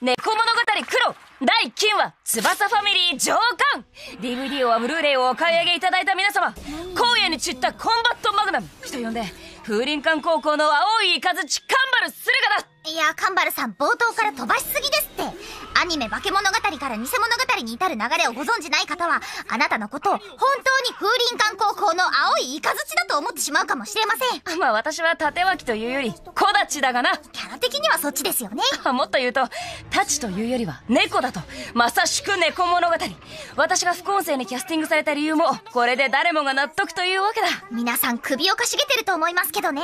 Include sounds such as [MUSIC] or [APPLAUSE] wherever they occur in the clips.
猫物語黒第9は翼ファミリー上巻 DVD をアブルーレイをお買い上げいただいた皆様荒野に散ったコンバットマグナム人呼んで風林館高校の青いイカカンバル駿河だいやカンバルさん冒頭から飛ばしすぎですってアニメ化け物語から偽物語に至る流れをご存じない方は、あなたのことを本当に風林館高校の青いイカだと思ってしまうかもしれません。まあ私は縦脇というより、小立だがな。キャラ的にはそっちですよね。もっと言うと、立ちというよりは猫だと。まさしく猫物語。私が副音声にキャスティングされた理由も、これで誰もが納得というわけだ。皆さん首をかしげてると思いますけどね。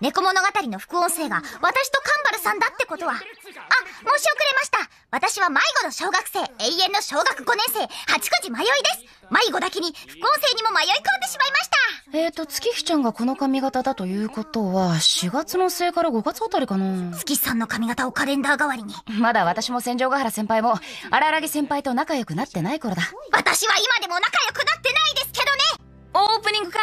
猫物語の副音声が私とカンバルさんだってことは、あ、申し遅れました。私は迷子の小学生、永遠の小学5年生、八時迷いです。迷子だけに、不公正にも迷い込んでしまいました。えーと、月日ちゃんがこの髪型だということは、4月の末から5月あたりかな。月さんの髪型をカレンダー代わりに。まだ私も戦場ヶ原先輩も、荒ら木先輩と仲良くなってない頃だ。私は今でも仲良くなってないですけどねオープニングか。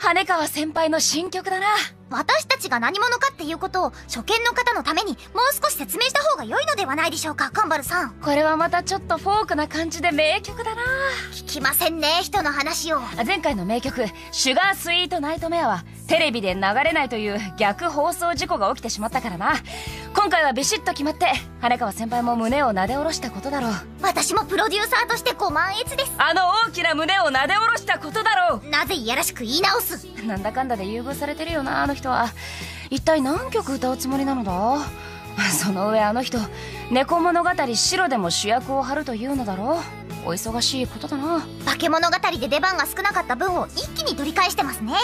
羽川先輩の新曲だな私たちが何者かっていうことを初見の方のためにもう少し説明した方が良いのではないでしょうかカンバルさんこれはまたちょっとフォークな感じで名曲だな聞きませんね人の話を前回の名曲「シュガースイートナイトメアはテレビで流れないという逆放送事故が起きてしまったからな今回はビシッと決まって羽川先輩も胸をなで下ろしたことだろう私もプロデューサーとしてご満悦ですあの大きな胸をなで下ろしたことだろうなぜいやらしく言い直すなんだかんだで優遇されてるよなあの人は一体何曲歌うつもりなのだ [LAUGHS] その上あの人猫物語白でも主役を張るというのだろうお忙しいことだな化け物語で出番が少なかった分を一気に取り返してますね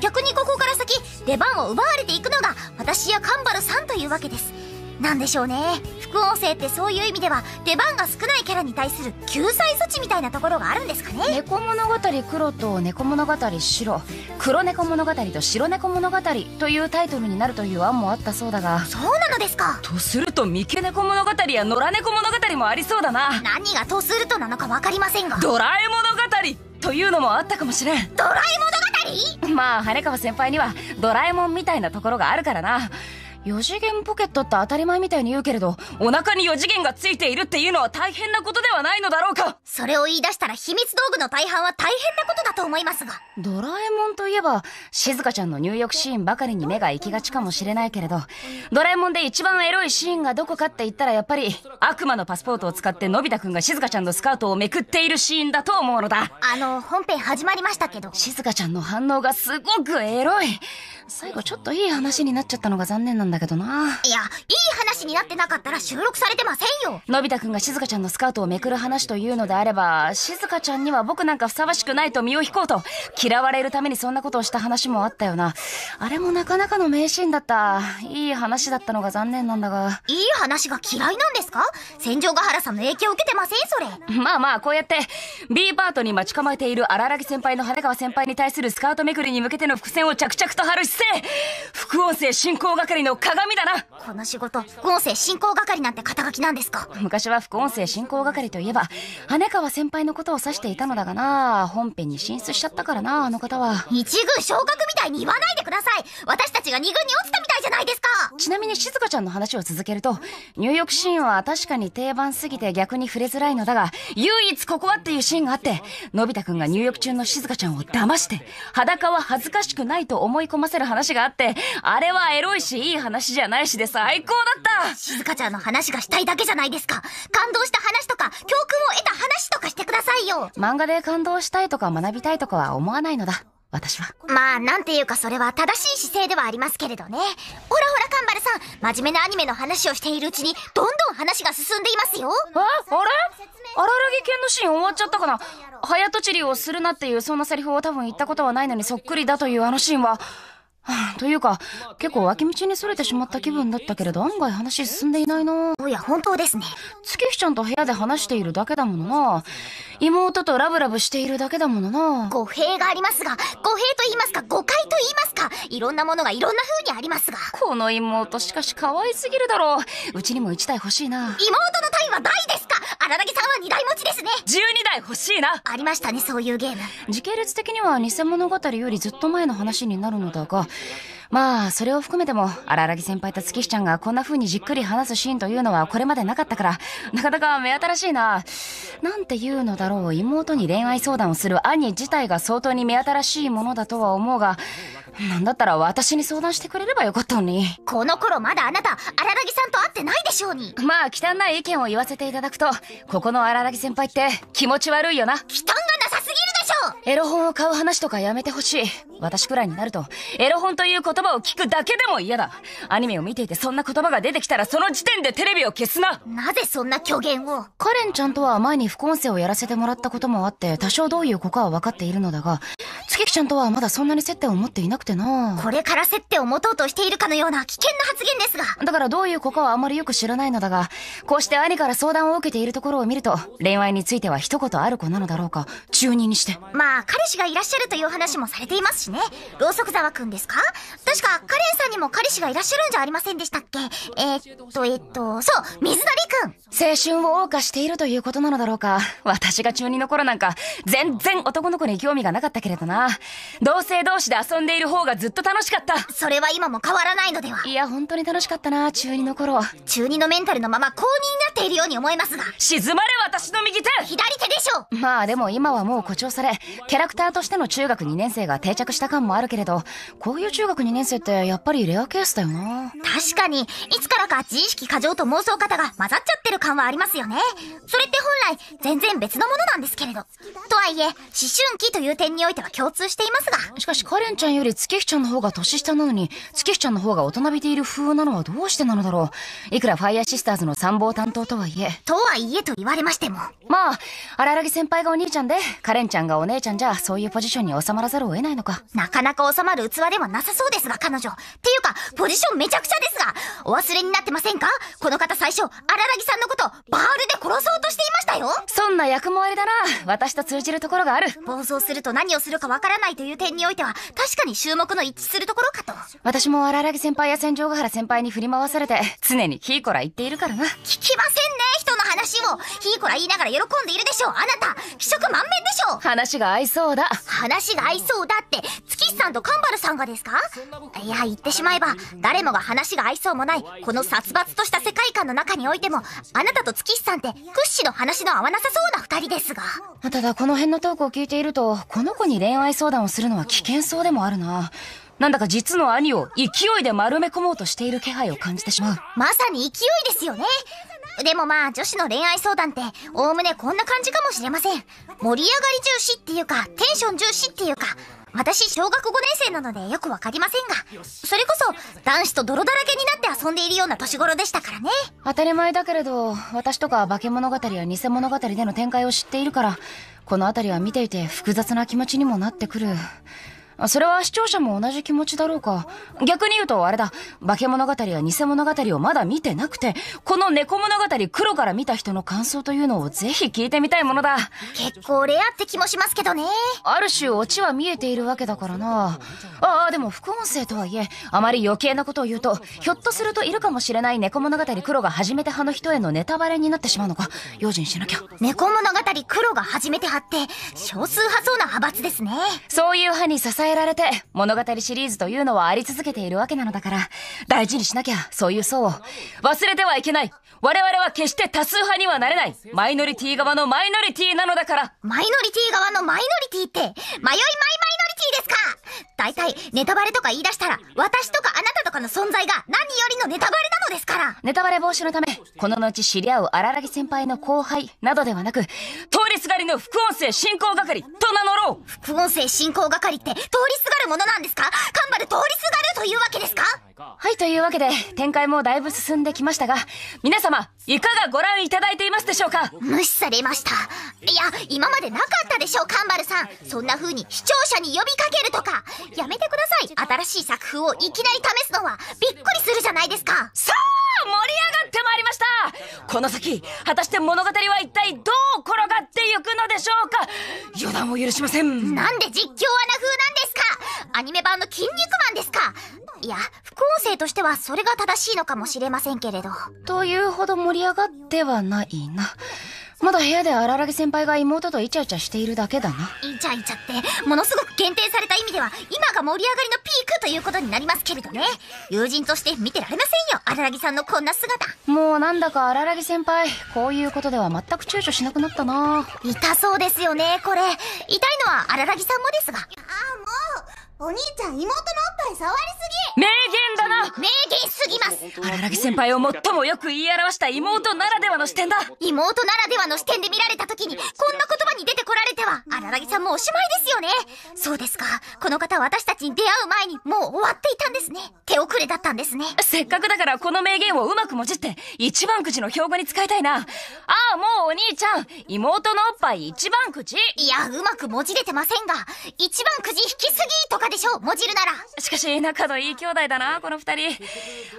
逆にここから先出番を奪われていくのが私やカンバルさんというわけですなんでしょうね副音声ってそういう意味では出番が少ないキャラに対する救済措置みたいなところがあるんですかね猫物語黒と猫物語白黒猫物語と白猫物語というタイトルになるという案もあったそうだがそうなのですかとすると三毛猫物語や野良猫物語もありそうだな何がとするとなのか分かりませんがドラえ物語というのもあったかもしれんドラえもん物語まあ羽川先輩にはドラえもんみたいなところがあるからな4次元ポケットって当たり前みたいに言うけれど、お腹に4次元がついているっていうのは大変なことではないのだろうかそれを言い出したら秘密道具の大半は大変なことだと思いますが。ドラえもんといえば、静香ちゃんの入浴シーンばかりに目が行きがちかもしれないけれど、ドラえもんで一番エロいシーンがどこかって言ったらやっぱり、悪魔のパスポートを使ってのび太くんが静香ちゃんのスカートをめくっているシーンだと思うのだ。あの、本編始まりましたけど。静香ちゃんの反応がすごくエロい。最後ちょっといい話になっちゃったのが残念なんだだけどな。いや、いい話になってなかったら収録されてませんよ。のび太くんが静香ちゃんのスカートをめくる話というのであれば、静香ちゃんには僕なんかふさわしくないと身を引こうと、嫌われるためにそんなことをした話もあったよな。あれもなかなかの名シーンだった。いい話だったのが残念なんだが。いい話が嫌いなんですか戦場ヶ原さんの影響を受けてませんそれ。まあまあ、こうやって、B パートに待ち構えている荒木先輩の羽川先輩に対するスカートめくりに向けての伏線を着々と張る姿勢副音声進行係の鏡だなこの仕事副音声進行係なんて肩書きなんですか昔は副音声進行係といえば羽川先輩のことを指していたのだがな本編に進出しちゃったからなあの方は一軍昇格みたいに言わないでください私たちが二軍に落ちたみたいじゃないですかちなみに静香ちゃんの話を続けると入浴シーンは確かに定番すぎて逆に触れづらいのだが唯一ここはっていうシーンがあってのび太くんが入浴中の静香ちゃんを騙して裸は恥ずかしくないと思い込ませる話があってあれはエロいしいい話話じゃないしで最高だった静香ちゃんの話がしたいだけじゃないですか感動した話とか教訓を得た話とかしてくださいよ漫画で感動したいとか学びたいとかは思わないのだ私は。まあ、なんていうかそれは正しい姿勢ではありますけれどね。ほらほら、カンバルさん、真面目なアニメの話をしているうちに、どんどん話が進んでいますよ。えあれ荒ら木犬のシーン終わっちゃったかな早とちりをするなっていう、そんなセリフを多分言ったことはないのにそっくりだというあのシーンは、[LAUGHS] というか、結構脇道にそれてしまった気分だったけれど、案外話進んでいないなおや、本当ですね。月日ちゃんと部屋で話しているだけだものな妹とラブラブしているだけだものな語弊がありますが、語弊と言いますか、誤解と言いますか、いろんなものがいろんな風にありますが。この妹、しかし可愛すぎるだろう。うちにも1台欲しいな。妹の位は大ですか荒竹さんは2台持ちですね。12台欲しいな。ありましたね、そういうゲーム。時系列的には偽物語よりずっと前の話になるのだが、まあ、それを含めても、荒木先輩と月日ちゃんがこんな風にじっくり話すシーンというのはこれまでなかったから、なかなか目新しいな。なんて言うのだろう、妹に恋愛相談をする兄自体が相当に目新しいものだとは思うが、なんだったら私に相談してくれればよかったのに。この頃まだあなた、荒木さんと会ってないでしょうに。まあ、汚い意見を言わせていただくと、ここの荒木先輩って気持ち悪いよな。汚がないエロ本を買う話とかやめてほしい。私くらいになると、エロ本という言葉を聞くだけでも嫌だ。アニメを見ていてそんな言葉が出てきたらその時点でテレビを消すななぜそんな虚言をカレンちゃんとは前に副音声をやらせてもらったこともあって、多少どういう子かは分かっているのだが、月木ちゃんとはまだそんなに接点を持っていなくてなこれから接点を持とうとしているかのような危険な発言ですがだからどういう子かはあまりよく知らないのだが、こうして兄から相談を受けているところを見ると、恋愛については一言ある子なのだろうか、中2にして。まあ、彼氏がいらっしゃるという話もされていますしね。ろうそく沢くんですか確か、カレンさんにも彼氏がいらっしゃるんじゃありませんでしたっけえー、っと、えっと、そう、水鳥くん。青春を謳歌しているということなのだろうか。私が中二の頃なんか、全然男の子に興味がなかったけれどな。同性同士で遊んでいる方がずっと楽しかった。それは今も変わらないのでは。いや、本当に楽しかったな、中二の頃。中二のメンタルのまま公認になっているように思いますが。沈まれ私の右手左手でしょまあでも今はもう誇張され、キャラクターとしての中学2年生が定着した感もあるけれど、こういう中学2年生ってやっぱりレアケースだよな。確かに、いつからか自意識過剰と妄想型が混ざっちゃってる感はありますよね。それって本来、全然別のものなんですけれど。とはいえ、思春期という点においては共通していますが。しかし、カレンちゃんより月日ちゃんの方が年下なのに、月日ちゃんの方が大人びている風なのはどうしてなのだろう。いくらファイアシスターズの参謀担当とはいえ。とはいえと言われましても。まあ、荒木先輩がお兄ちゃんで、カレンちゃんがおお姉ちゃんじゃそういうポジションに収まらざるを得ないのか。なかなか収まる器ではなさそうですが、彼女。ってか、ポジションめちゃくちゃですが、お忘れになってませんかこの方最初、荒木さんのこと、バールで殺そうとしていましたよそんな役もあれだな。私と通じるところがある。暴走すると何をするかわからないという点においては、確かに注目の一致するところかと。私も荒木先輩や戦場ヶ原先輩に振り回されて、常にヒーコラ言っているからな。聞きませんね、人の話を。ヒーコラ言いながら喜んでいるでしょう。あなた、気色満面でしょう。話が合いそうだ。話が合いそうだって、月さんとカンバルさんがですかいや、言ってしまええば、誰もが話が合いそうもない、この殺伐とした世界観の中においても、あなたと月日さんって屈指の話の合わなさそうな2人ですが。ただ、この辺のトークを聞いていると、この子に恋愛相談をするのは危険そうでもあるな。なんだか実の兄を勢いで丸め込もうとしている気配を感じてしまう。まさに勢いですよね。でもまあ、女子の恋愛相談って、おおむねこんな感じかもしれません。盛り上がり重視っていうか、テンション重視っていうか、私、小学5年生なのでよくわかりませんが、それこそ男子と泥だらけになって遊んでいるような年頃でしたからね。当たり前だけれど、私とか化け物語や偽物語での展開を知っているから、この辺りは見ていて複雑な気持ちにもなってくる。それは視聴者も同じ気持ちだろうか。逆に言うと、あれだ、化け物語や偽物語をまだ見てなくて、この猫物語黒から見た人の感想というのをぜひ聞いてみたいものだ。結構レアって気もしますけどね。ある種、オチは見えているわけだからな。ああ、でも副音声とはいえ、あまり余計なことを言うと、ひょっとするといるかもしれない猫物語黒が初めて派の人へのネタバレになってしまうのか、用心しなきゃ。猫物語黒が初めて派って、少数派そうな派閥ですね。そういう派に支ええられて物語シリーズというのはあり続けているわけなのだから、大事にしなきゃ、そういう層を。忘れてはいけない我々は決して多数派にはなれないマイノリティ側のマイノリティなのだからマイノリティ側のマイノリティって、迷いマイマイノリティですか大体、ネタバレとか言い出したら、私とかあなたとかの存在が何よりのネタバレなのですからネタバレ防止のため、この後知り合う荒木先輩の後輩などではなく、通りすがりの副音声進行係と名乗ろう副音声進行係って通りすがるものなんですかカンバル通りすがるというわけですかはい、というわけで、展開もだいぶ進んできましたが、皆様、いかがご覧いただいていますでしょうか無視されました。いや、今までなかったでしょう、カンバルさん。そんな風に視聴者に呼びかけるとか、やめてください新しい作風をいきなり試すのはびっくりするじゃないですかさあ盛り上がってまいりましたこの先果たして物語は一体どう転がっていくのでしょうか予断を許しませんなんで実況アナ風なんですかアニメ版の「筋肉マン」ですかいや副音声としてはそれが正しいのかもしれませんけれどというほど盛り上がってはないなまだ部屋で荒木先輩が妹とイチャイチャしているだけだな。イチャイチャって、ものすごく限定された意味では、今が盛り上がりのピークということになりますけれどね。友人として見てられませんよ、荒木さんのこんな姿。もうなんだか荒木先輩、こういうことでは全く躊躇しなくなったな。痛そうですよね、これ。痛いのは荒木さんもですが。ああ、もうお兄ちゃん妹のおっぱい触りすぎ名言だな名言すぎます荒木先輩を最もよく言い表した妹ならではの視点だ妹ならではの視点で見られた時にこんな言葉に出てこられては荒木さんもおしまいですよねそうですかこの方私たちに出会う前にもう終わっていたんですね手遅れだったんですねせっかくだからこの名言をうまくもじって一番くじの標語に使いたいなああもうお兄ちゃん妹のおっぱい一番くじいやうまくもじれてませんが一番くじ引きすぎとかかでしょうもじるならしかし仲のいい兄弟だなこの二人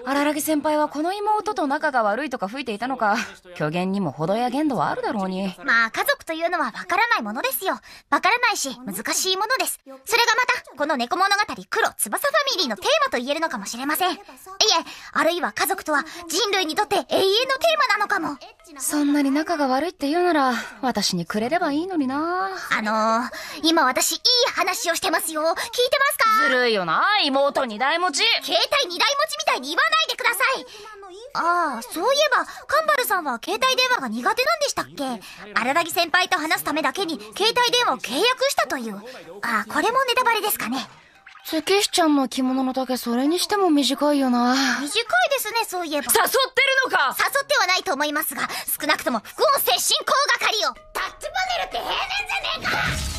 荒らぎ先輩はこの妹と仲が悪いとか吹いていたのか虚言にも程や限度はあるだろうにまあ家族というのはわからないものですよわからないし難しいものですそれがまたこの猫物語黒翼ファミリーのテーマと言えるのかもしれませんいえあるいは家族とは人類にとって永遠のテーマなのかもそんなに仲が悪いって言うなら私にくれればいいのになあのー、今私いい話をしてますよ聞いててますかずるいよな、妹二台持ち。携帯二台持ちみたいに言わないでください。ああ、そういえば、カンバルさんは携帯電話が苦手なんでしたっけ荒木先輩と話すためだけに携帯電話を契約したという。ああ、これもネタバレですかね。月日ちゃんの着物の丈それにしても短いよな短いですねそういえば誘ってるのか誘ってはないと思いますが少なくとも副音声進行係をタッチパネルって平面じゃねえか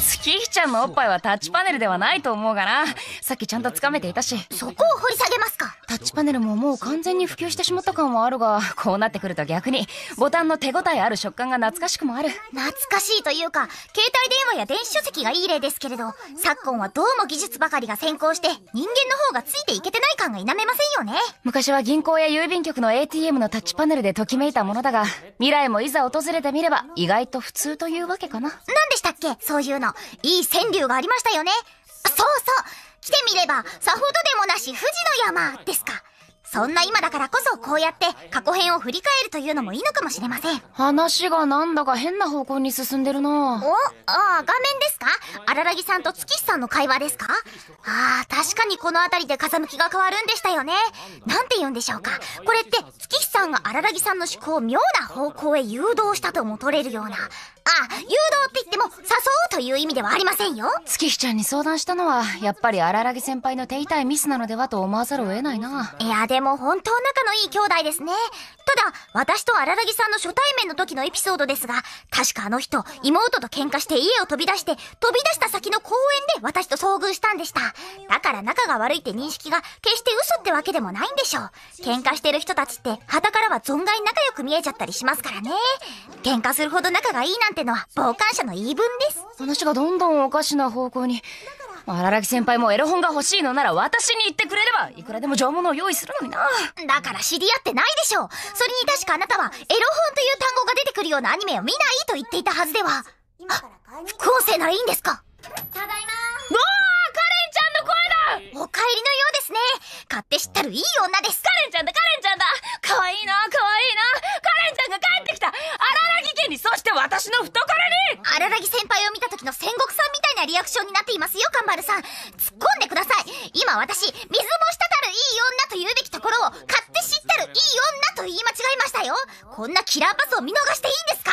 月日ちゃんのおっぱいはタッチパネルではないと思うがなさっきちゃんとつかめていたしそこを掘り下げますかタッチパネルももう完全に普及してしまった感はあるがこうなってくると逆にボタンの手応えある食感が懐かしくもある懐かしいというか携帯電話や電子書籍がいい例ですけれど昨今はどうも技術ばかりが先変して人間の方がついていけてない感が否めませんよね。昔は銀行や郵便局の ATM のタッチパネルでときめいたものだが、未来もいざ訪れてみれば意外と普通というわけかな。何でしたっけそういうの。いい川柳がありましたよね。そうそう来てみればさほどでもなし富士の山ですか。そんな今だからこそこうやって過去編を振り返るというのもいいのかもしれません。話がなんだか変な方向に進んでるなお、ああ、画面ですか荒らぎさんと月日さんの会話ですかああ、確かにこの辺りで風向きが変わるんでしたよね。なんて言うんでしょうか。これって月日さんが荒らぎさんの思考を妙な方向へ誘導したとも取れるような、あ、誘導って言っても、誘うという意味ではありませんよ。月日ちゃんに相談したのは、やっぱり荒木先輩の手痛いミスなのではと思わざるを得ないな。いや、でも本当仲のいい兄弟ですね。ただ、私と荒木さんの初対面の時のエピソードですが、確かあの人、妹と喧嘩して家を飛び出して、飛び出した先の公園で私と遭遇したんでした。だから仲が悪いって認識が、決して嘘ってわけでもないんでしょう。喧嘩してる人たちって、旗からは存外仲良く見えちゃったりしますからね。喧嘩するほど仲がいいなんてての傍観者の言い分です。話がどんどんおかしな方向に。荒木先輩もエロ本が欲しいのなら私に言ってくれれば、いくらでも上物を用意するのにな。だから知り合ってないでしょう。それに確かあなたは、エロ本という単語が出てくるようなアニメを見ないと言っていたはずでは。あ、副音声ならいいんですかただいまー。ちゃんの声だお帰りのようですね買って知ったるいい女ですカレンちゃんだカレンちゃんだ可愛いいな可愛いいなカレンちゃんが帰ってきた荒木家にそして私の懐に荒木先輩を見た時の戦国さんみたいなリアクションになっていますよカンバルさん突っ込んでください今私水も滴るいい女と言うべきところを買って知ったるいい女と言い間違えましたよこんなキラーパスを見逃していいんですか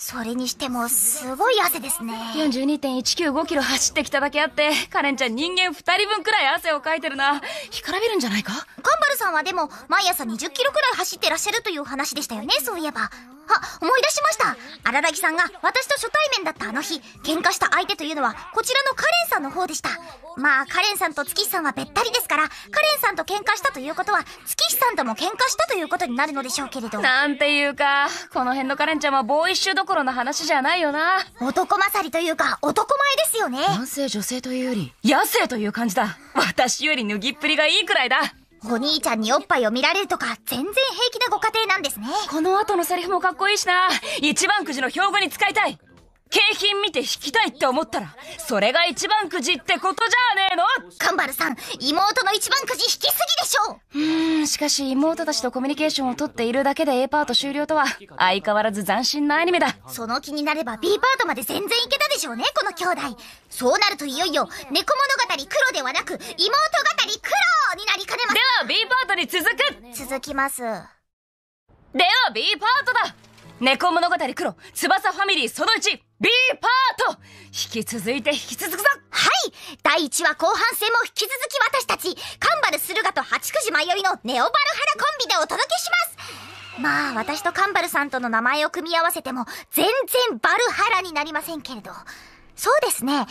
それにしてもすごい汗ですね42.195キロ走ってきただけあってカレンちゃん人間2人分くらい汗をかいてるな干からびるんじゃないかカンバルさんはでも毎朝20キロくらい走ってらっしゃるという話でしたよねそういえばあ、思い出しました荒垣さんが私と初対面だったあの日、喧嘩した相手というのは、こちらのカレンさんの方でした。まあ、カレンさんと月日さんはべったりですから、カレンさんと喧嘩したということは、月日さんとも喧嘩したということになるのでしょうけれど。なんていうか、この辺のカレンちゃんはボーイッシュどころの話じゃないよな。男勝りというか、男前ですよね。男性女性というより、野生という感じだ。私より脱ぎっぷりがいいくらいだ。お兄ちゃんにおっぱいを見られるとか、全然平気なご家庭なんですね。この後のセリフもかっこいいしな。一番くじの標語に使いたい。景品見て引きたいって思ったら、それが一番くじってことじゃねえのカンバルさん、妹の一番くじ引きすぎでしょううん、しかし妹たちとコミュニケーションをとっているだけで A パート終了とは、相変わらず斬新なアニメだ。その気になれば B パートまで全然いけたでしょうね、この兄弟。そうなるといよいよ、猫物語黒ではなく、妹語り黒になりかねます。では B パートに続く続きます。では B パートだ猫物語黒、翼ファミリーその 1B パート引き続いて引き続くぞはい第1話後半戦も引き続き私たち、カンバル駿河と八九時迷いのネオバルハラコンビでお届けしますまあ、私とカンバルさんとの名前を組み合わせても、全然バルハラになりませんけれど。そうですね。カン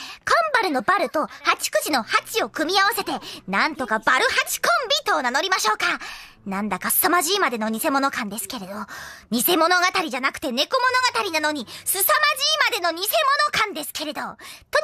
バルのバルと八く時の八を組み合わせて、なんとかバル八コンビと名乗りましょうか。なんだか凄まじいまでの偽物感ですけれど、偽物語じゃなくて猫物語なのに、凄まじいまでの偽物感ですけれど、と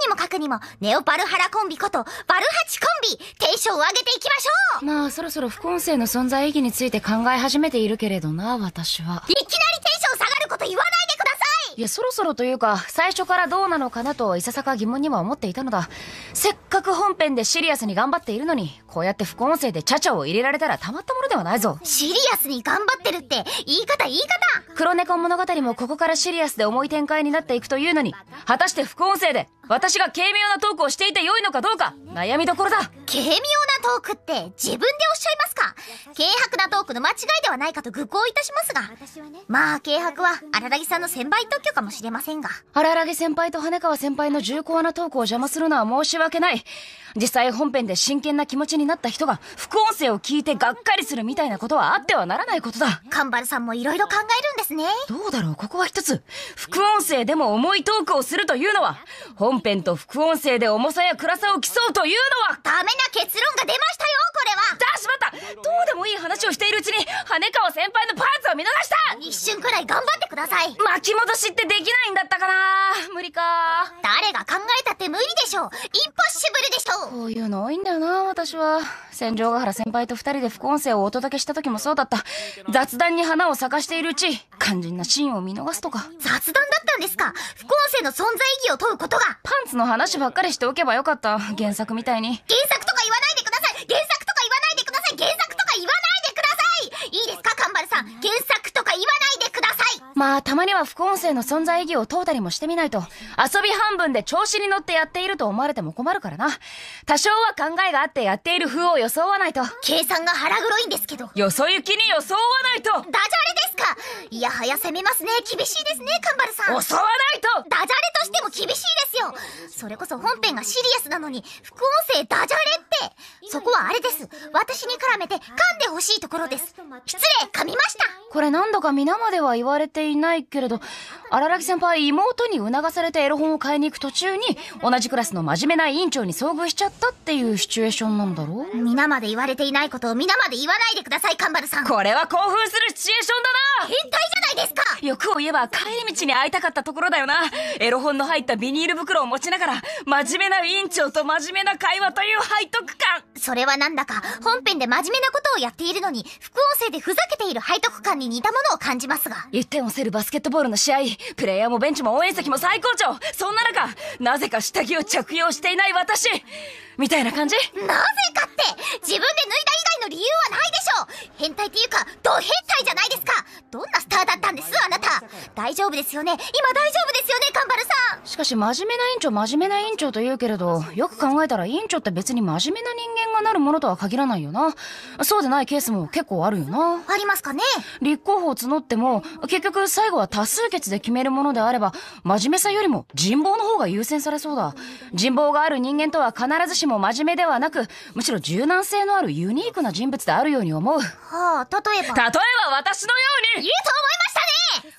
にもかくにも、ネオバルハラコンビこと、バルハチコンビ、テンションを上げていきましょうまあ、そろそろ副音声の存在意義について考え始めているけれどな、私は。いきなりテンション下がること言わないでくださいいや、そろそろというか、最初からどうなのかなと、いささか疑問には思っていたのだ。せっかく本編でシリアスに頑張っているのに、こうやって副音声でチャチャを入れられたらたまったものではないぞ。シリアスに頑張ってるって、言い方言い方黒猫物語もここからシリアスで重い展開になっていくというのに、果たして副音声で、私が軽妙なトークをしていて良いのかどうか、悩みどころだ。軽妙なトークって、自分でおっしゃいますか軽薄なトークの間違いではないかと愚行いたしますが。まあ、軽薄は、荒木さんの先輩と挙かもしれませんが。荒らげ先輩と羽川先輩の重厚なトークを邪魔するのは申し訳ない。実際本編で真剣な気持ちになった人が副音声を聞いてがっかりするみたいなことはあってはならないことだ。カンバルさんも色々考えるんですね。どうだろう、ここは一つ。副音声でも重いトークをするというのは、本編と副音声で重さや暗さを競うというのは、ダメな結論が出ましたよ、これは。ったどうでもいい話をしているうちに羽川先輩のパンツを見逃した一瞬くらい頑張ってください巻き戻しってできないんだったかな無理か誰が考えたって無理でしょインポッシブルでしょこういうの多いんだよな私は戦場ヶ原先輩と二人で副音声をお届けした時もそうだった雑談に花を咲かしているうち肝心なシーンを見逃すとか雑談だったんですか副音声の存在意義を問うことがパンツの話ばっかりしておけばよかった原作みたいに原作とか言わないでください原作とか言わないでくださいいいですか、カンバルさん。原作とか言わないまあ、たまには副音声の存在意義を問うたりもしてみないと、遊び半分で調子に乗ってやっていると思われても困るからな。多少は考えがあってやっている風を装わないと。計算が腹黒いんですけど。よそ行きに装わないとダジャレですかいやはや攻めますね。厳しいですね、カンバルさん。襲わないとダジャレとしても厳しいですよそれこそ本編がシリアスなのに、副音声ダジャレって。そこはあれです。私に絡めて噛んでほしいところです。失礼、噛みましたこれ何度か皆までは言われてていないけれど、荒木先輩、妹に促されてエロ本を買いに行く途中に、同じクラスの真面目な委員長に遭遇しちゃったっていうシチュエーションなんだろう皆まで言われていないことを皆まで言わないでください、カンバルさん。これは興奮するシチュエーションだな変態じゃないですか欲を言えば帰り道に会いたかったところだよな。エロ本の入ったビニール袋を持ちながら、真面目な委員長と真面目な会話という背徳感。それはなんだか、本編で真面目なことをやっているのに、副音声でふざけている背徳感に似たものを感じますが。1点をせるバスケットボールの試合、プレイヤーもベンチも応援席も最高潮そんな中、なぜか下着を着用していない私みたいな感じなぜかって自分で脱いだ以外の理由はないでしょう変態っていうかド変態じゃないですかどんなスターだったんですあなた大丈夫ですよね今大丈夫ですよねカンバルさんしかし真面目な委員長真面目な委員長と言うけれどよく考えたら委員長って別に真面目な人間がなるものとは限らないよなそうでないケースも結構あるよなありますかね立候補を募っても結局最後は多数決で決めるものであれば真面目さよりも人望の方が優先されそうだ人望がある人間とは必ずしも真面目ではなく、むしろ柔軟性のあるユニークな人物であるように思う。はあ、例えば。例えば私のようにいいと思いまし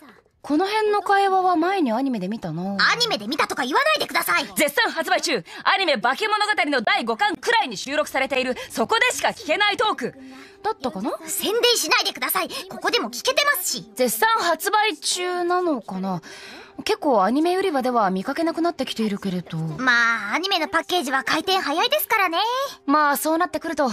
たねこの辺の会話は前にアニメで見たな。アニメで見たとか言わないでください絶賛発売中アニメ化け物語の第5巻くらいに収録されている、そこでしか聞けないトークだったかな宣伝しないでくださいここでも聞けてますし絶賛発売中なのかな結構アニメ売り場では見かけなくなってきているけれど。まあ、アニメのパッケージは回転早いですからね。まあ、そうなってくると、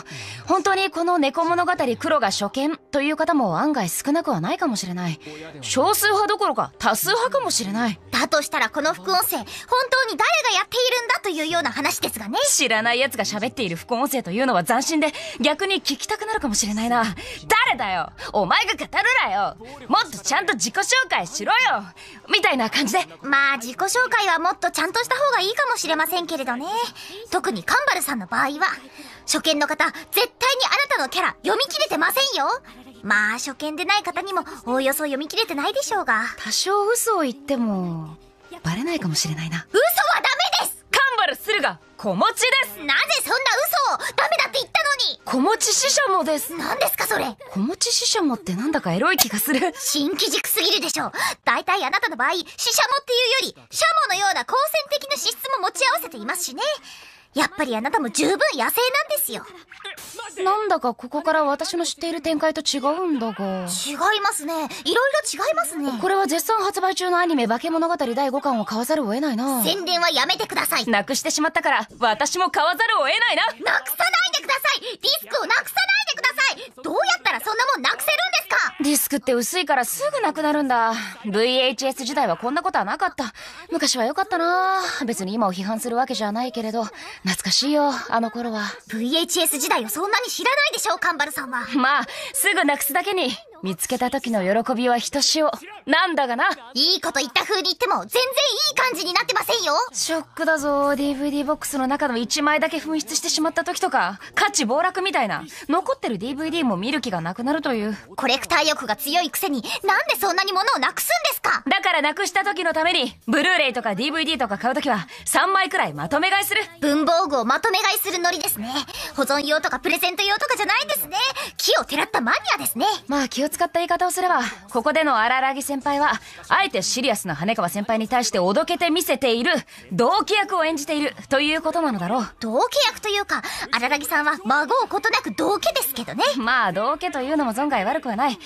本当にこの猫物語黒が初見という方も案外少なくはないかもしれない。少数派どころか多数派かもしれない。だとしたらこの副音声、本当に誰がやっているんだというような話ですがね。知らない奴が喋っている副音声というのは斬新で、逆に聞きたくなるかもしれないな。誰だよお前が語るなよもっとちゃんと自己紹介しろよみたいな感じで。まあ、自己紹介はもっとちゃんとした方がいいかもしれませんけれどね。特にカンバルさんの場合は、初見の方、絶対にあなたのキャラ読み切れてませんよ。まあ、初見でない方にも、おおよそ読み切れてないでしょうが。多少嘘を言っても、バレないかもしれないな。嘘はダメですんばるするが子持ちですなぜそんな嘘をダメだって言ったのに子持ちししゃもです何ですかそれ子持ちししゃもってなんだかエロい気がする新規軸すぎるでしょ大体あなたの場合ししゃもっていうよりしゃものような好戦的な資質も持ち合わせていますしねやっぱりあなたも十分野生なんですよなんだかここから私の知っている展開と違うんだが。違いますね。いろいろ違いますね。これは絶賛発売中のアニメ化け物語第5巻を買わざるを得ないな。宣伝はやめてください。なくしてしまったから、私も買わざるを得ないな。なくさないでくださいディスクをなくさないでくださいどうやったらそんなもんなくせるんですかディスクって薄いからすぐなくなるんだ。VHS 時代はこんなことはなかった。昔は良かったな別に今を批判するわけじゃないけれど、懐かしいよ、あの頃は。VHS 時代をそんなに知らないでしょ、カンバルさんは。まあ、すぐなくすだけに。見つけた時の喜びはひとしお。なんだがな。いいこと言った風に言っても、全然いい感じになってませんよ。ショックだぞ。DVD ボックスの中の1枚だけ紛失してしまった時とか、価値暴落みたいな。残ってる DVD も見る気がなくなるという。コレクター欲が強いくせに、なんでそんなに物をなくすんですかだからなくした時のために、ブルーレイとか DVD とか買う時は、3枚くらいまとめ買いする。文房具をまとめ買いするノリですね。保存用とかプレゼント用とかじゃないんですね。木をてらったマニアですね。まあ気を使った言い方をすれば、ここでの荒々木先輩は、あえてシリアスな羽川先輩に対しておどけて見せている、同期役を演じている、ということなのだろう。同期役というか、荒々木さんは孫をことなく同家ですけどね。まあ、同家というのも存外悪くはない。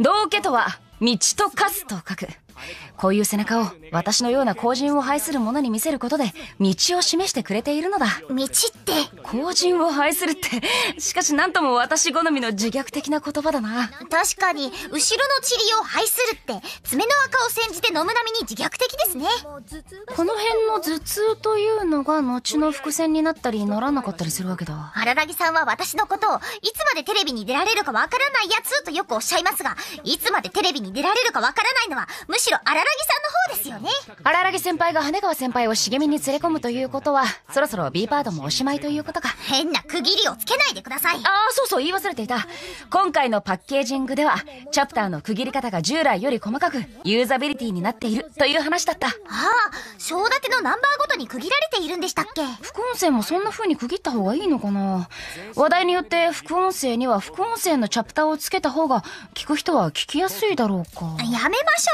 同家とは、道と化すと書く。こういう背中を私のような後人を拝する者に見せることで道を示してくれているのだ。道って後人を拝するって、しかし何とも私好みの自虐的な言葉だな。確かに、後ろの塵を拝するって、爪の赤を煎じて飲む並みに自虐的ですね。この辺の頭痛というのが後の伏線になったりならなかったりするわけだ。荒木さんは私のことを、いつまでテレビに出られるかわからないやつとよくおっしゃいますが、いつまでテレビに出られるかわからないのは、むししろ荒木さんの方ですよね荒木先輩が羽川先輩を茂みに連れ込むということはそろそろ B パートもおしまいということか変な区切りをつけないでくださいああそうそう言い忘れていた今回のパッケージングではチャプターの区切り方が従来より細かくユーザビリティになっているという話だったああ小立てのナンバーごとに区切られているんでしたっけ副音声もそんな風に区切った方がいいのかな話題によって副音声には副音声のチャプターをつけた方が聞く人は聞きやすいだろうかやめましょ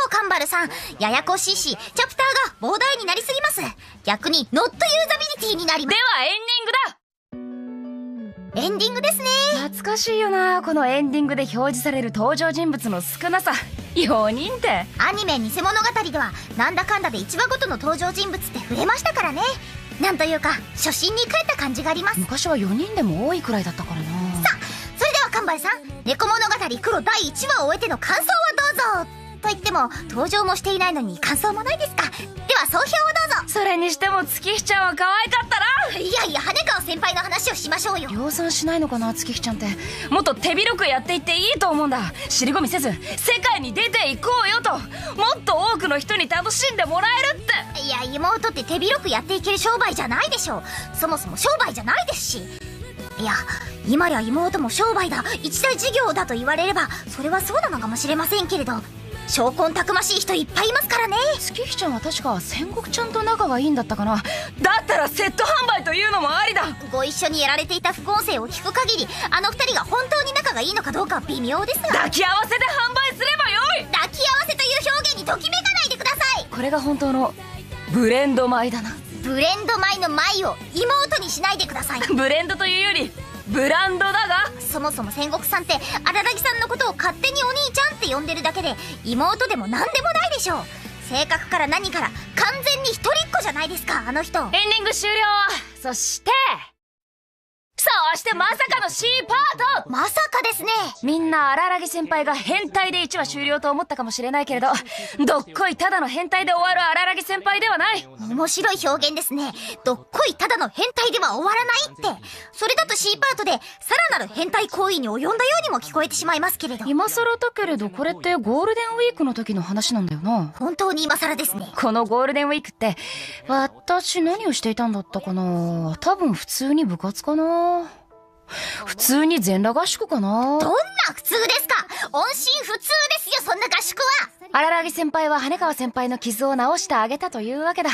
う神原さん、ややこしいし、チャプターが膨大になりすぎます。逆に、ノットユーザビリティになります。では、エンディングだエンディングですね懐かしいよなこのエンディングで表示される登場人物の少なさ4人ってアニメ「偽物語」ではなんだかんだで1話ごとの登場人物って増えましたからねなんというか初心に帰った感じがあります昔は4人でも多いくらいだったからなさあそれでは神林さん「猫物語黒第1話」を終えての感想をどうぞといっても登場もしていないのに感想もないですかでは総評をどうぞそれにしても月日ちゃんは可愛かったないやいや羽川先輩の話をしましょうよ量産しないのかな月日ちゃんってもっと手広くやっていっていいと思うんだ尻込みせず世界に出ていこうよともっと多くの人に楽しんでもらえるっていや妹って手広くやっていける商売じゃないでしょそもそも商売じゃないですしいや今や妹も商売だ一大事業だと言われればそれはそうなのかもしれませんけれど証拠たくましい人いっぱいいますからね月日ちゃんは確か戦国ちゃんと仲がいいんだったかなだったらセット販売というのもありだご一緒にやられていた副音声を聞く限りあの二人が本当に仲がいいのかどうか微妙ですが抱き合わせで販売すればよい抱き合わせという表現にときめかないでくださいこれが本当のブレンド米だなブレンド米の米を妹にしないでください [LAUGHS] ブレンドというよりブランドだがそもそも戦国さんって荒木さんのことを勝手にお兄ちゃんって呼んでるだけで妹でも何でもないでしょう性格から何から完全に一人っ子じゃないですかあの人エンディング終了そしてそうしてまさかの C パートまさかですねみんな荒木先輩が変態で1話終了と思ったかもしれないけれど、どっこいただの変態で終わる荒木先輩ではない面白い表現ですね。どっこいただの変態では終わらないって。それだと C パートでさらなる変態行為に及んだようにも聞こえてしまいますけれど。今更だけれどこれってゴールデンウィークの時の話なんだよな。本当に今更ですね。このゴールデンウィークって、私何をしていたんだったかな多分普通に部活かな普通に全裸合宿かなどんな普通ですか音信不通ですよそんな合宿は荒木先輩は羽川先輩の傷を治してあげたというわけだ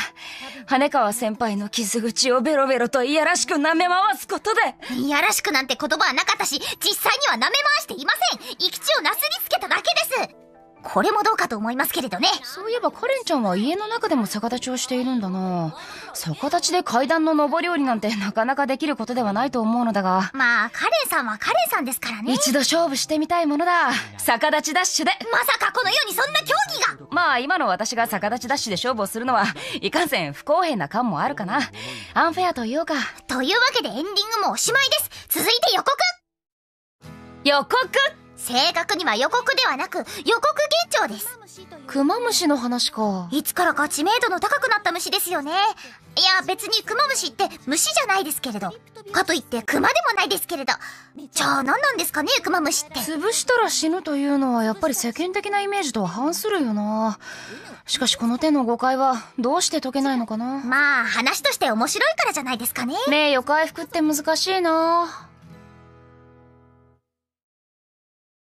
羽川先輩の傷口をベロベロといやらしく舐め回すことでいやらしくなんて言葉はなかったし実際には舐め回していません生き血をなすりつけただけですこれもどうかと思いますけれどね。そういえばカレンちゃんは家の中でも逆立ちをしているんだな。逆立ちで階段の上り下りなんてなかなかできることではないと思うのだが。まあ、カレンさんはカレンさんですからね。一度勝負してみたいものだ。逆立ちダッシュで。まさかこの世にそんな競技がまあ、今の私が逆立ちダッシュで勝負をするのは、いかんせん不公平な感もあるかな。アンフェアというか。というわけでエンディングもおしまいです。続いて予告予告正確には予告ではなく予告現状ですクマムシの話かいつからか知名度の高くなった虫ですよねいや別にクマムシって虫じゃないですけれどかといってクマでもないですけれどじゃあ何なんですかねクマムシって潰したら死ぬというのはやっぱり世間的なイメージとは反するよなしかしこの手の誤解はどうして解けないのかなまあ話として面白いからじゃないですかね名誉回復って難しいな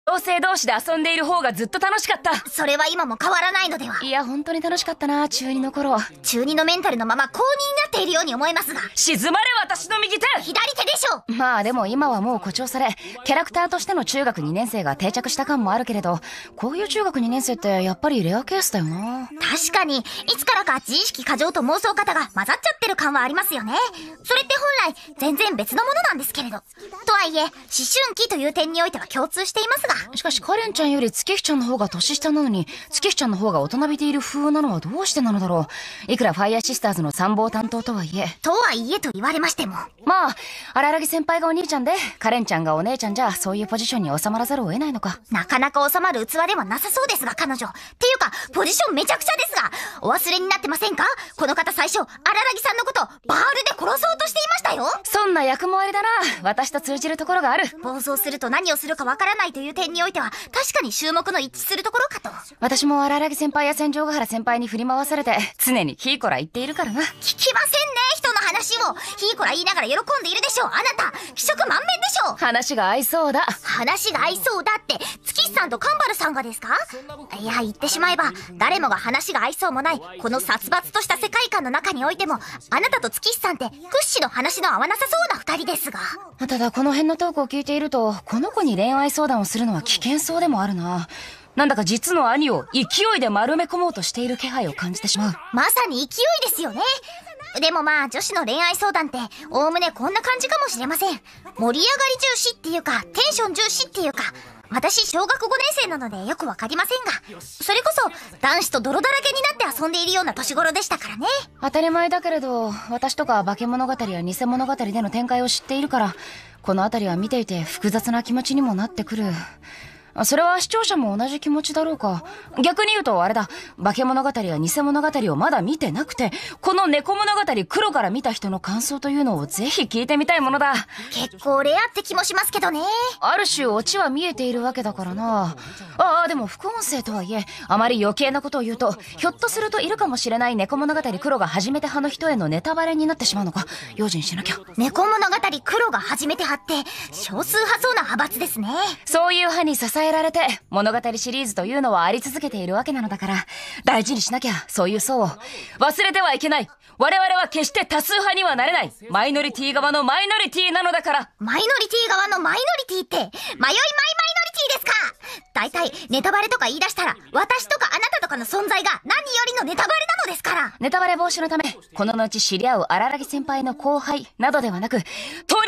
同性同士で遊んでいる方がずっと楽しかった。それは今も変わらないのでは。いや、本当に楽しかったな、中二の頃。中二のメンタルのまま公認になっているように思えますが。沈まれ私の右手左手でしょうまあでも今はもう誇張され、キャラクターとしての中学2年生が定着した感もあるけれど、こういう中学2年生ってやっぱりレアケースだよな。確かに、いつからか自意識過剰と妄想型が混ざっちゃってる感はありますよね。それって本来、全然別のものなんですけれど。とはいえ、思春期という点においては共通していますが、しかし、カレンちゃんより月日ちゃんの方が年下なのに、月日ちゃんの方が大人びている風なのはどうしてなのだろう。いくらファイアシスターズの参謀担当とはいえ。とはいえと言われましても。まあ、荒らぎ先輩がお兄ちゃんで、カレンちゃんがお姉ちゃんじゃ、そういうポジションに収まらざるを得ないのか。なかなか収まる器ではなさそうですが、彼女。っていうか、ポジションめちゃくちゃですが、お忘れになってませんかこの方最初、荒らぎさんのこと、バールで殺そうとしていましたよ。そんな役回りだな。私と通じるところがある。暴走すると何をするかわからないという程においては確かに注目の一致するところかと。私も荒木先輩や戦場ヶ原先輩に振り回されて、常にヒーコラ言っているからな。聞きませんね、人の話を。ヒーコラ言いながら喜んでいるでしょう、あなた。気色満面でしょう。話が合いそうだ。話が合いそうだって、月さんとカンバルさんがですかいや、言ってしまえば、誰もが話が合いそうもない、この殺伐とした世界観の中においても、あなたと月さんって屈指の話の合わなさそうな二人ですが。ただ、この辺のトークを聞いていると、この子に恋愛相談をするのは危険そうでもあるな。なんだか実の兄を勢いで丸め込もうとしている気配を感じてしまう。まさに勢いですよね。でもまあ、女子の恋愛相談って、おおむねこんな感じかもしれません。盛り上がり重視っていうか、テンション重視っていうか、私小学5年生なのでよくわかりませんが、それこそ男子と泥だらけになって遊んでいるような年頃でしたからね。当たり前だけれど、私とか化け物語や偽物語での展開を知っているから、この辺りは見ていて複雑な気持ちにもなってくる。それは視聴者も同じ気持ちだろうか。逆に言うと、あれだ、化け物語や偽物語をまだ見てなくて、この猫物語黒から見た人の感想というのをぜひ聞いてみたいものだ。結構レアって気もしますけどね。ある種、オチは見えているわけだからな。ああ、でも副音声とはいえ、あまり余計なことを言うと、ひょっとするといるかもしれない猫物語黒が初めて派の人へのネタバレになってしまうのか、用心しなきゃ。猫物語黒が初めて派って、少数派そうな派閥ですね。そういう派に支ええられて物語シリーズというのはあり続けているわけなのだから、大事にしなきゃ、そういう層を。忘れてはいけない我々は決して多数派にはなれないマイノリティ側のマイノリティなのだからマイノリティ側のマイノリティって、迷いマイマイノリティですか大体、ネタバレとか言い出したら、私とかあなたとかの存在が何よりのネタバレだですからネタバレ防止のため、この後知り合う荒木先輩の後輩などではなく、通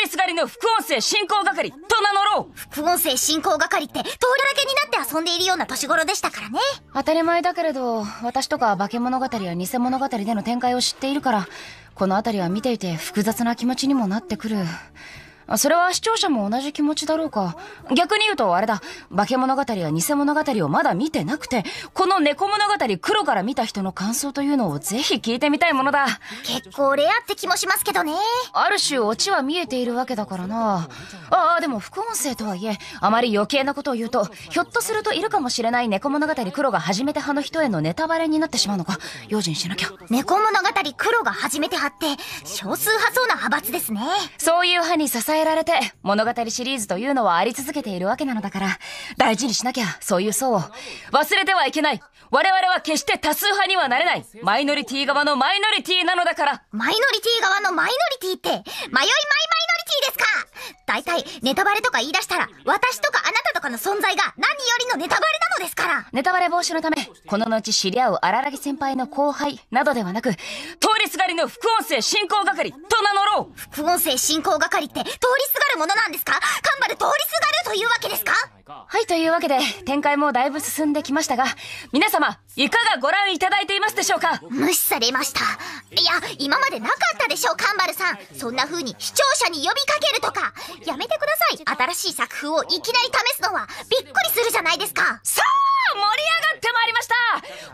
りすがりの副音声進行係と名乗ろう副音声進行係って、通りだけになって遊んでいるような年頃でしたからね。当たり前だけれど、私とか化け物語や偽物語での展開を知っているから、この辺りは見ていて複雑な気持ちにもなってくる。それは視聴者も同じ気持ちだろうか。逆に言うと、あれだ、化け物語や偽物語をまだ見てなくて、この猫物語黒から見た人の感想というのをぜひ聞いてみたいものだ。結構レアって気もしますけどね。ある種、オチは見えているわけだからな。ああ、でも副音声とはいえ、あまり余計なことを言うと、ひょっとするといるかもしれない猫物語黒が初めて派の人へのネタバレになってしまうのか、用心しなきゃ。猫物語黒が初めて派って、少数派そうな派閥ですね。そういう派に支ええられて物語シリーズというのはあり続けているわけなのだから、大事にしなきゃ、そういう層を。忘れてはいけない我々は決して多数派にはなれないマイノリティ側のマイノリティなのだからマイノリティ側のマイノリティって、迷いマイマイノリティですか大体、ネタバレとか言い出したら、私とかあなたとかの存在が何よりのネタバレなのですからネタバレ防止のため、この後知り合う荒木先輩の後輩などではなく、通りすがりの副音声進行係と名乗ろう副音声進行係って、通りすがるものなんですかはい、というわけで、展開もだいぶ進んできましたが、皆様、いかがご覧いただいていますでしょうか無視されました。いや、今までなかったでしょう、カンバルさん。そんな風に視聴者に呼びかけるとか。やめてください。新しい作風をいきなり試すのは、びっくりするじゃないですか。さあ、盛り上がってまいりました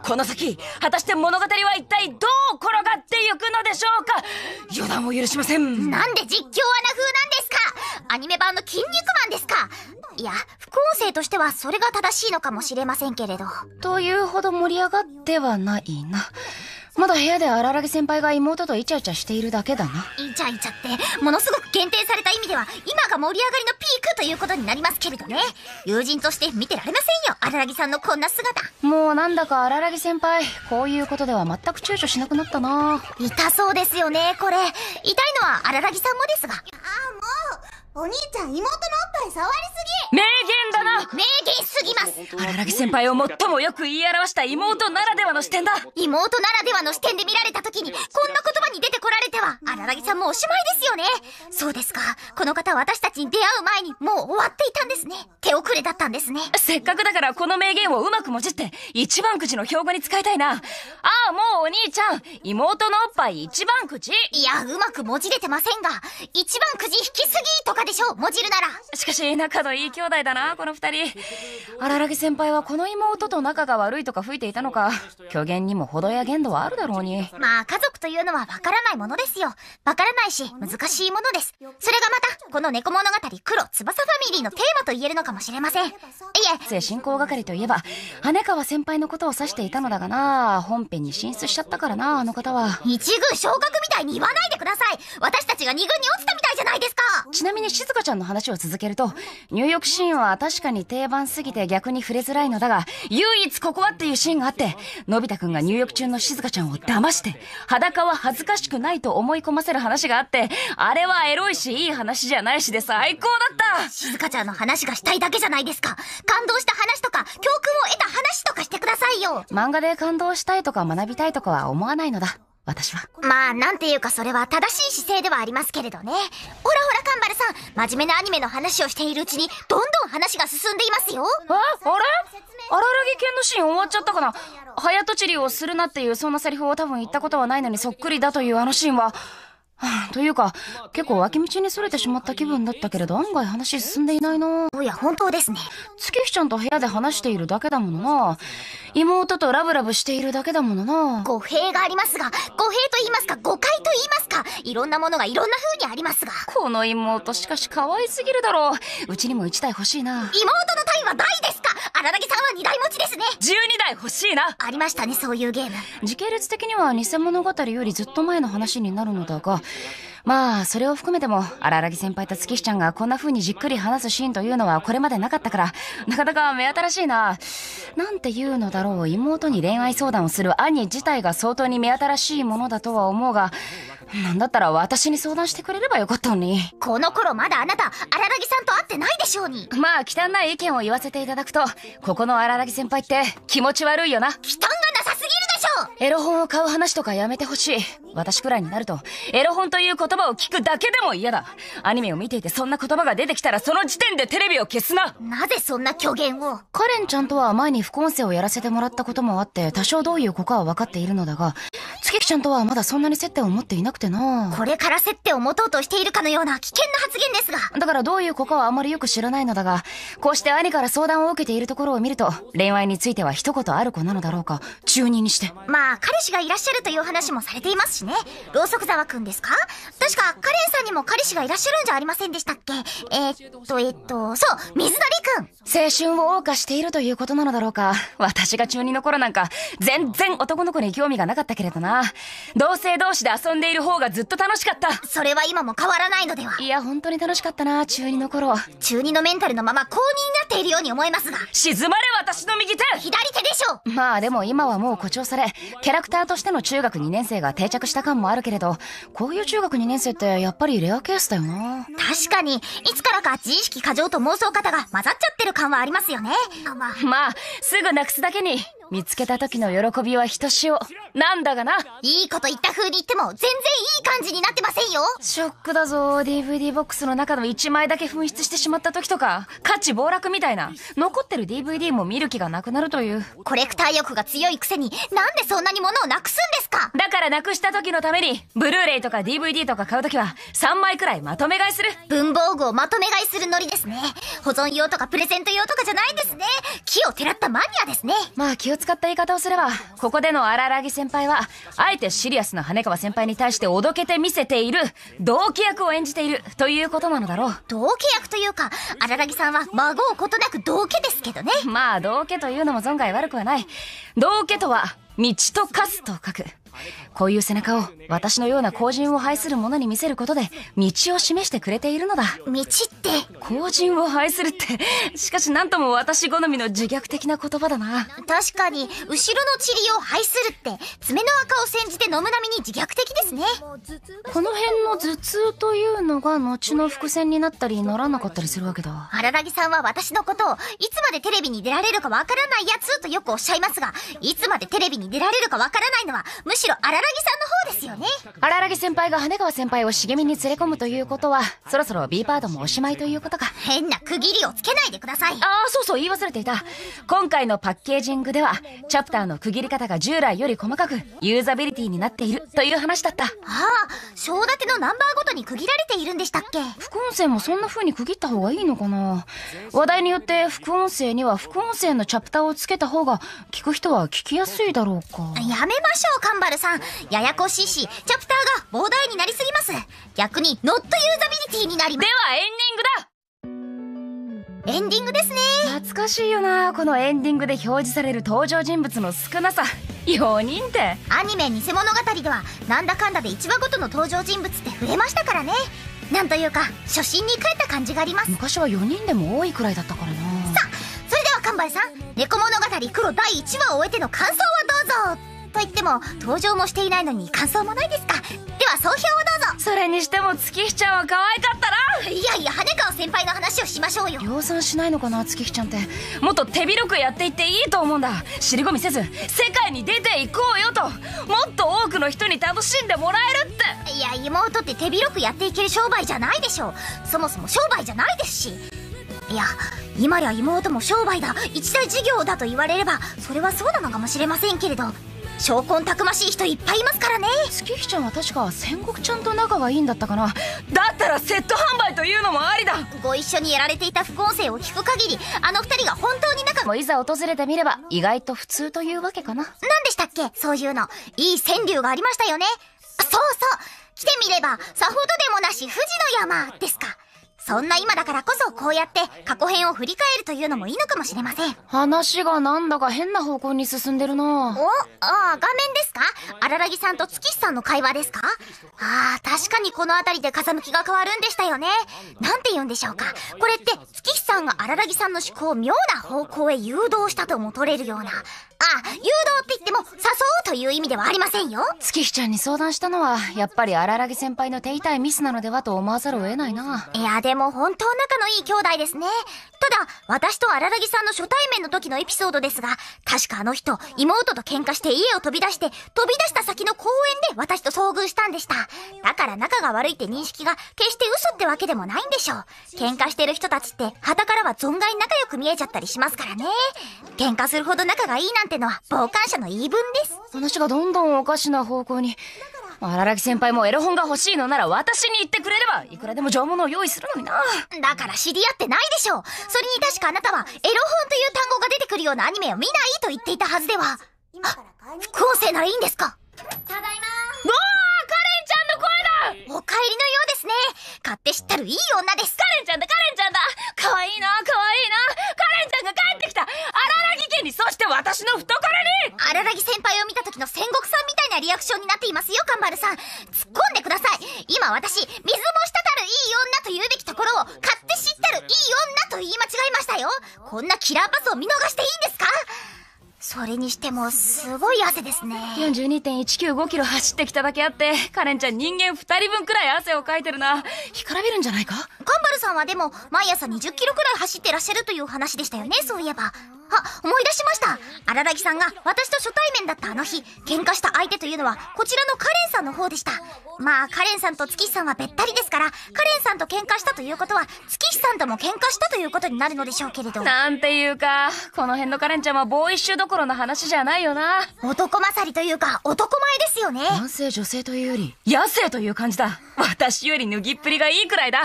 この先、果たして物語は一体どう転がってゆくのでしょうか予断を許しません。なんで実況アナ風なんですかアニメ版の筋肉マンですかいや、副音声生としてはそれが正しいのかもしれませんけれど。というほど盛り上がってはないな。まだ部屋で荒ら先輩が妹とイチャイチャしているだけだな。イチャイチャって、ものすごく限定された意味では、今が盛り上がりのピークということになりますけれどね。友人として見てられませんよ、荒らさんのこんな姿。もうなんだか荒ら先輩、こういうことでは全く躊躇しなくなったな。痛そうですよね、これ。痛いのは荒らさんもですが。ああ、もうお兄ちゃん妹のおっぱい触りすぎ名言だな名言すぎます荒木先輩を最もよく言い表した妹ならではの視点だ妹ならではの視点で見られた時にこんな言葉に出てこられては荒木さんもおしまいですよねそうですかこの方私たちに出会う前にもう終わっていたんですね手遅れだったんですねせっかくだからこの名言をうまくもじって一番くじの標語に使いたいなあもうお兄ちゃん、妹のおっぱい一番くじいや、うまくもじれてませんが、一番くじ引きすぎとかでしょ、もじるなら。しかし、仲のいい兄弟だな、この二人。荒らぎ先輩はこの妹と仲が悪いとか吹いていたのか、虚言にも程や限度はあるだろうに。まあ、家族というのはわからないものですよ。わからないし、難しいものです。それがまた、この猫物語黒翼ファミリーのテーマと言えるのかもしれません。いえ、進行係といえば、羽川先輩のことを指していたのだがな、本編に進出しちゃったからな、あの方は。一軍昇格みたいに言わないでください私たちが二軍に落ちたみたいじゃないですかちなみに静香ちゃんの話を続けると、入浴シーンは確かに定番すぎて逆に触れづらいのだが、唯一ここはっていうシーンがあって、のび太くんが入浴中の静香ちゃんを騙して、裸は恥ずかしくないと思い込ませる話があって、あれはエロいし、いい話じゃないしで最高だった静香ちゃんの話がしたいだけじゃないですか感動した話とか、教訓を得た話とかしてくださいよ漫画で感動したいとか学学びたいとかは思わないのだ。私は。まあ、なんていうかそれは正しい姿勢ではありますけれどね。ほらほら、カンバルさん、真面目なアニメの話をしているうちに、どんどん話が進んでいますよ。えあれ荒らぎ剣のシーン終わっちゃったかな早とちりをするなっていうそんなセリフを多分言ったことはないのにそっくりだというあのシーンは、というか、結構脇道にそれてしまった気分だったけれど、案外話進んでいないなおや、本当ですね。月日ちゃんと部屋で話しているだけだものな妹とラブラブしているだけだものな語弊がありますが、語弊と言いますか、誤解と言いますか、いろんなものがいろんな風にありますが。この妹しかし可愛すぎるだろう。うちにも1台欲しいな。妹の単位は大ですか荒柳さんは2台持ちですね。12台欲しいな。ありましたね、そういうゲーム。時系列的には偽物語よりずっと前の話になるのだが、まあ、それを含めても、荒木先輩と月日ちゃんがこんな風にじっくり話すシーンというのはこれまでなかったから、なかなか目新しいな。なんて言うのだろう、妹に恋愛相談をする兄自体が相当に目新しいものだとは思うが、なんだったら私に相談してくれればよかったのに。この頃まだあなた、荒木さんと会ってないでしょうに。まあ、汚い意見を言わせていただくと、ここの荒木先輩って気持ち悪いよな。汚がなさしょうエロ本を買う話とかやめてほしい。私くらいになると、エロ本という言葉を聞くだけでも嫌だ。アニメを見ていてそんな言葉が出てきたらその時点でテレビを消すななぜそんな虚言をカレンちゃんとは前に副音声をやらせてもらったこともあって、多少どういう子かは分かっているのだが、月木ちゃんとはまだそんなに接点を持っていなくてなこれから接点を持とうとしているかのような危険な発言ですがだからどういう子かはあまりよく知らないのだが、こうして兄から相談を受けているところを見ると、恋愛については一言ある子なのだろうか、中人にして。まあ、彼氏がいらっしゃるという話もされていますしね。ろうそく沢くんですか確か、カレンさんにも彼氏がいらっしゃるんじゃありませんでしたっけえー、っと、えー、っと、そう、水鳥くん。青春を謳歌しているということなのだろうか。私が中2の頃なんか、全然男の子に興味がなかったけれどな。同性同士で遊んでいる方がずっと楽しかった。それは今も変わらないのでは。いや、本当に楽しかったな、中2の頃。中2のメンタルのまま公認になっているように思えますが。沈まれ私の右手左手でしょまあでも今はもう誇張され、で、キャラクターとしての中学2年生が定着した感もあるけれど、こういう中学2年生ってやっぱりレアケースだよな。確かに、いつからか自意識過剰と妄想型が混ざっちゃってる感はありますよね。まあ、すぐなくすだけに、見つけた時の喜びはひとしお。なんだがな。いいこと言った風に言っても、全然いい感じになってませんよ。ショックだぞ。DVD ボックスの中の1枚だけ紛失してしまった時とか、価値暴落みたいな。残ってる DVD も見る気がなくなるという。コレクター欲が強いくせに、なんでそんなに物をなくすんですかだからなくした時のために、ブルーレイとか DVD とか買う時は、3枚くらいまとめ買いする。文房具をまとめ買いするノリですね。保存用とかプレゼント用とかじゃないんですね。木をてらったマニアですね。まあ気をを使った言い方をすれば、ここでの荒ら木先輩は、あえてシリアスな羽川先輩に対しておどけて見せている、同期役を演じている、ということなのだろう。同期役というか、荒ら木さんは孫をことなく同家ですけどね。まあ、同家というのも存外悪くはない。同家とは、道とカスと書く。こういう背中を私のような後人を拝する者に見せることで道を示してくれているのだ。道って後人を拝するって、しかしなんとも私好みの自虐的な言葉だな。確かに、後ろの塵を拝するって、爪の赤を煎じて飲むなみに自虐的ですね。この辺の頭痛というのが後の伏線になったりならなかったりするわけだ。荒木さんは私のことを、いつまでテレビに出られるかわからないやつとよくおっしゃいますが、いつまでテレビに出られるかわからないのは、むしろしろ荒木さんの方ですよね荒木先輩が羽川先輩を茂みに連れ込むということはそろそろ B パートもおしまいということか変な区切りをつけないでくださいああそうそう言い忘れていた今回のパッケージングではチャプターの区切り方が従来より細かくユーザビリティになっているという話だったああ小立てのナンバーごとに区切られているんでしたっけ副音声もそんな風に区切った方がいいのかな話題によって副音声には副音声のチャプターをつけた方が聞く人は聞きやすいだろうかやめましょうカンバさん、ややこしいし、チャプターが膨大になりすぎます。逆に、ノットユーザビリティになります。では、エンディングだエンディングですね懐かしいよなこのエンディングで表示される登場人物の少なさ4人ってアニメ「偽物語」ではなんだかんだで1話ごとの登場人物って触れましたからねなんというか初心に帰った感じがあります昔は4人でも多いくらいだったからなさあそれでは神林さん「猫物語黒第1話」を終えての感想をどうぞといっても登場もしていないのに感想もないですかでは総評をどうぞそれにしても月日ちゃんは可愛かったないやいや羽川先輩の話をしましょうよ量産しないのかな月日ちゃんってもっと手広くやっていっていいと思うんだ尻込みせず世界に出ていこうよともっと多くの人に楽しんでもらえるっていや妹って手広くやっていける商売じゃないでしょそもそも商売じゃないですしいや今や妹も商売だ一大事業だと言われればそれはそうなのかもしれませんけれど証拠たくましい人いっぱいいますからね月日ちゃんは確か戦国ちゃんと仲がいいんだったかなだったらセット販売というのもありだご一緒にやられていた副音声を聞く限りあの二人が本当に仲もいざ訪れてみれば意外と普通というわけかな何でしたっけそういうのいい川柳がありましたよねそうそう来てみればさほどでもなし富士の山ですかそんな今だからこそこうやって過去編を振り返るというのもいいのかもしれません。話がなんだか変な方向に進んでるなお、ああ、画面ですか荒木さんと月さんの会話ですかああ、確かにこの辺りで風向きが変わるんでしたよね。なんて言うんでしょうか。これって月さんが荒木さんの思考を妙な方向へ誘導したとも取れるような、誘導って言っても誘うという意味ではありませんよ月日ちゃんに相談したのはやっぱり荒木先輩の手痛いミスなのではと思わざるを得ないないやでも本当仲のいい兄弟ですねただ私と荒木さんの初対面の時のエピソードですが確かあの人妹と喧嘩して家を飛び出して飛び出した先の公園で私と遭遇したんでしただから仲が悪いって認識が決して嘘ってわけでもないんでしょう喧嘩してる人たちって旗からは存外仲良く見えちゃったりしますからね喧嘩するほど仲がいいなんてのは傍観者の言い分です。話がどんどんおかしな方向に。荒木先輩もエロ本が欲しいのなら私に言ってくれれば、いくらでも上物を用意するのにな。だから知り合ってないでしょう。それに確かあなたは、エロ本という単語が出てくるようなアニメを見ないと言っていたはずでは。あ、副音声ならいいんですかただいまーおりのようですね買って知ったるいい女ですカレンちゃんだカレンちゃんだ可愛いな可愛いなカレンちゃんが帰ってきた荒木家にそして私の懐に荒木先輩を見た時の戦国さんみたいなリアクションになっていますよカンバルさん突っ込んでください今私水も滴るいい女と言うべきところを買って知ったるいい女と言い間違えましたよこんなキラーパスを見逃していいんですかそれにしても、すごい汗ですね。42.195キロ走ってきただけあって、カレンちゃん人間二人分くらい汗をかいてるな。干からびるんじゃないかカンバルさんはでも、毎朝20キロくらい走ってらっしゃるという話でしたよね、そういえば。あ、思い出しました荒垣さんが私と初対面だったあの日、喧嘩した相手というのは、こちらのカレンさんの方でした。まあ、カレンさんと月日さんはべったりですから、カレンさんと喧嘩したということは、月日さんとも喧嘩したということになるのでしょうけれど。なんていうか、この辺のカレンちゃんはボーイッシュどころの話じゃないよな。男勝りというか、男前ですよね。男性女性というより、野生という感じだ。私より脱ぎっぷりがいいくらいだ。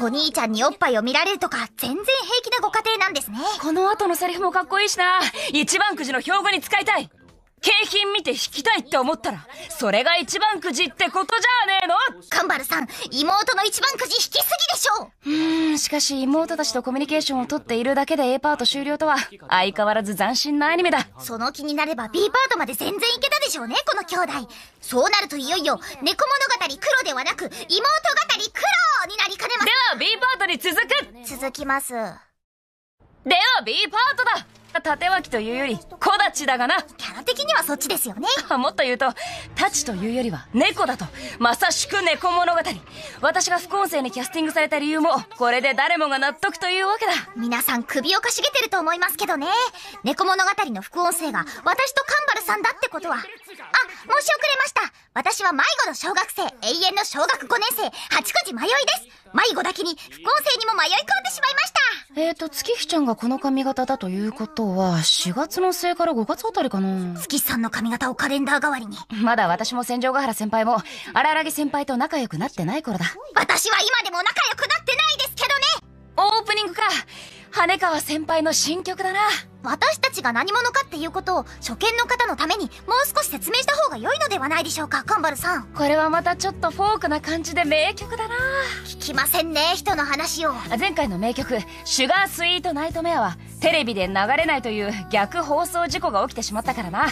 お兄ちゃんにおっぱいを見られるとか、全然平気なご家庭なんですね。この後のセリフもかっこいいしな。一番くじの標語に使いたい。景品見て引きたいって思ったら、それが一番くじってことじゃねえのカンバルさん、妹の一番くじ引きすぎでしょうーん、しかし妹たちとコミュニケーションをとっているだけで A パート終了とは、相変わらず斬新なアニメだ。その気になれば B パートまで全然いけたでしょうね、この兄弟。そうなるといよいよ、猫物語黒ではなく、妹語黒になりかねます。では B パートに続く続きます。では B パートだ縦脇というより、小立だがな。キャラ的にはそっちですよね。もっと言うと、タチというよりは、猫だと。まさしく猫物語。私が副音声にキャスティングされた理由も、これで誰もが納得というわけだ。皆さん首をかしげてると思いますけどね。猫物語の副音声が、私とカンバルさんだってことは、あ申し遅れました。私は迷子の小学生、永遠の小学5年生、八九口迷いです。迷子だけに、不公正にも迷い込んでしまいました。えーと、月日ちゃんがこの髪型だということは、4月の末から5月あたりかな。月日さんの髪型をカレンダー代わりに。まだ私も千城ヶ原先輩も、荒々木先輩と仲良くなってない頃だ。私は今でも仲良くなってないですけどねオープニングか。羽川先輩の新曲だな。私たちが何者かっていうことを初見の方のためにもう少し説明した方が良いのではないでしょうかカンバルさんこれはまたちょっとフォークな感じで名曲だな聞きませんね人の話を前回の名曲「シュガースイートナイトメア」はテレビで流れないという逆放送事故が起きてしまったからな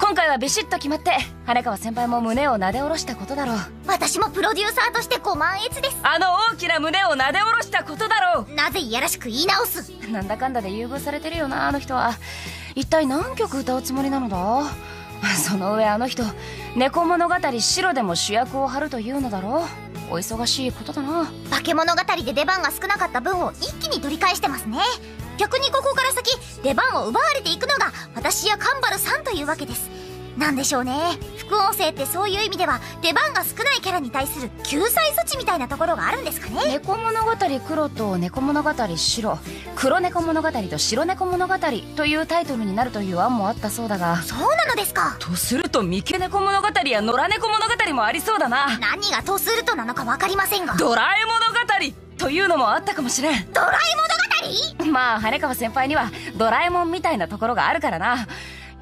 今回はビシッと決まって花川先輩も胸をなで下ろしたことだろう私もプロデューサーとしてご満悦ですあの大きな胸をなで下ろしたことだろうなぜいやらしく言い直すなんだかんだで優遇されてるよなあの人人は一体何曲歌うつもりなのだ [LAUGHS] その上あの人猫物語白でも主役を張るというのだろうお忙しいことだな化け物語で出番が少なかった分を一気に取り返してますね逆にここから先出番を奪われていくのが私やカンバルさんというわけですなんでしょうね副音声ってそういう意味では出番が少ないキャラに対する救済措置みたいなところがあるんですかね猫物語黒と猫物語白黒猫物語と白猫物語というタイトルになるという案もあったそうだがそうなのですかとすると三毛猫物語や野良猫物語もありそうだな何がとするとなのか分かりませんがドラえ物語というのもあったかもしれんドラえ物語まあ羽川先輩にはドラえもんみたいなところがあるからな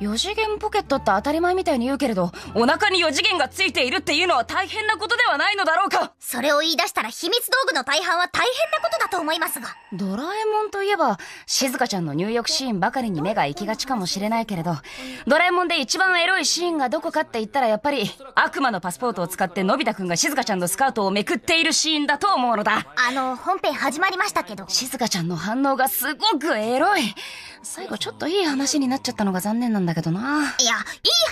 4次元ポケットって当たり前みたいに言うけれど、お腹に4次元がついているっていうのは大変なことではないのだろうかそれを言い出したら秘密道具の大半は大変なことだと思いますが。ドラえもんといえば、静香ちゃんの入浴シーンばかりに目が行きがちかもしれないけれど、ドラえもんで一番エロいシーンがどこかって言ったらやっぱり、悪魔のパスポートを使ってのび太くんが静香ちゃんのスカートをめくっているシーンだと思うのだ。あの、本編始まりましたけど。静香ちゃんの反応がすごくエロい。最後ちょっといい話になっちゃったのが残念なんだだけどな。いや、いい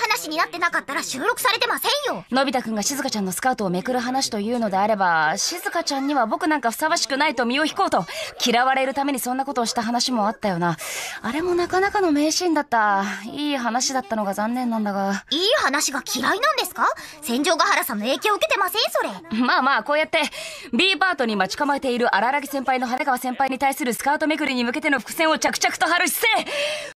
話になってなかったら収録されてませんよ。のび太くんが静香ちゃんのスカートをめくる話というのであれば、静香ちゃんには僕なんかふさわしくないと身を引こうと、嫌われるためにそんなことをした話もあったよな。あれもなかなかの名シーンだった。いい話だったのが残念なんだが。いい話が嫌いなんですか戦場ヶ原さんの影響を受けてませんそれ。まあまあ、こうやって、B パートに待ち構えている荒木先輩の羽川先輩に対するスカートめくりに向けての伏線を着々と張る姿勢